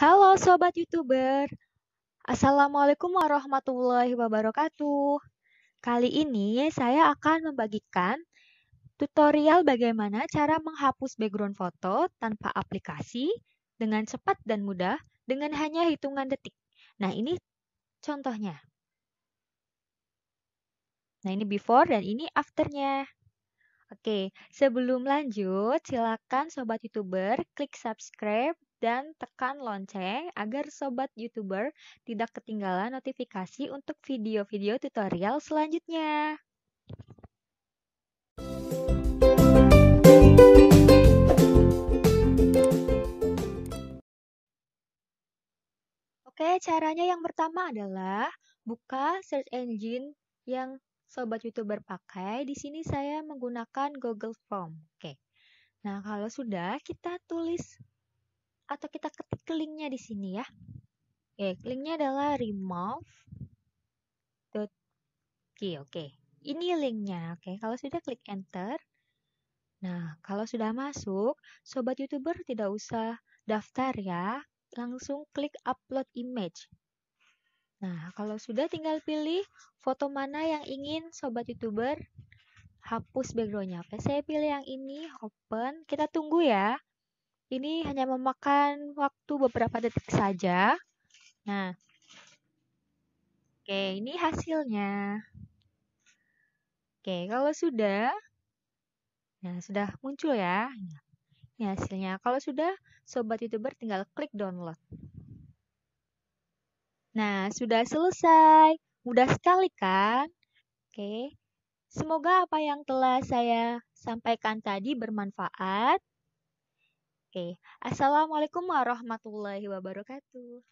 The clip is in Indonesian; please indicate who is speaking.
Speaker 1: Halo sobat YouTuber. Assalamualaikum warahmatullahi wabarakatuh. Kali ini saya akan membagikan tutorial bagaimana cara menghapus background foto tanpa aplikasi dengan cepat dan mudah dengan hanya hitungan detik. Nah, ini contohnya. Nah, ini before dan ini afternya. Oke, sebelum lanjut, silakan sobat YouTuber klik subscribe dan tekan lonceng agar sobat YouTuber tidak ketinggalan notifikasi untuk video-video tutorial selanjutnya. Oke, caranya yang pertama adalah buka search engine yang sobat YouTuber pakai. Di sini saya menggunakan Google Form. Oke. Nah, kalau sudah kita tulis atau kita ketik linknya di sini ya. Oke, linknya adalah remove.g. Oke, ini linknya. Oke, kalau sudah klik enter. Nah, kalau sudah masuk, sobat youtuber tidak usah daftar ya. Langsung klik upload image. Nah, kalau sudah tinggal pilih foto mana yang ingin sobat youtuber hapus backgroundnya. Oke, saya pilih yang ini, open. Kita tunggu ya. Ini hanya memakan waktu beberapa detik saja. Nah, oke, ini hasilnya. Oke, kalau sudah, nah sudah muncul ya. Ini hasilnya. Kalau sudah, sobat youtuber tinggal klik download. Nah, sudah selesai. Mudah sekali kan? Oke. Semoga apa yang telah saya sampaikan tadi bermanfaat. Oke, okay. assalamualaikum warahmatullahi wabarakatuh.